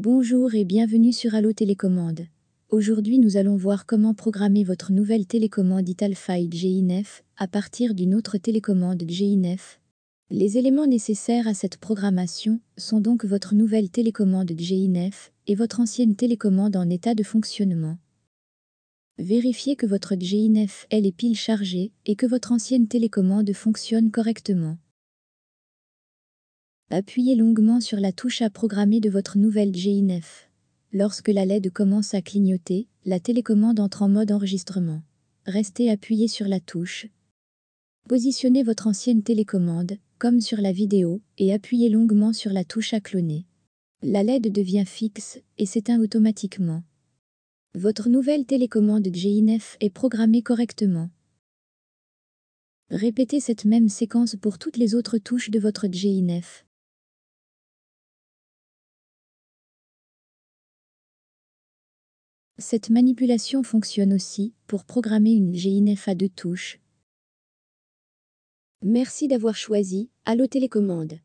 Bonjour et bienvenue sur Allo Télécommande. Aujourd'hui nous allons voir comment programmer votre nouvelle télécommande Italfile GINF à partir d'une autre télécommande GINF. Les éléments nécessaires à cette programmation sont donc votre nouvelle télécommande GINF et votre ancienne télécommande en état de fonctionnement. Vérifiez que votre GINF est les piles chargées et que votre ancienne télécommande fonctionne correctement. Appuyez longuement sur la touche à programmer de votre nouvelle GINF. Lorsque la LED commence à clignoter, la télécommande entre en mode enregistrement. Restez appuyé sur la touche. Positionnez votre ancienne télécommande, comme sur la vidéo, et appuyez longuement sur la touche à cloner. La LED devient fixe et s'éteint automatiquement. Votre nouvelle télécommande GINF est programmée correctement. Répétez cette même séquence pour toutes les autres touches de votre GINF. Cette manipulation fonctionne aussi pour programmer une ginfa de touche. touches. Merci d'avoir choisi Allo Télécommande.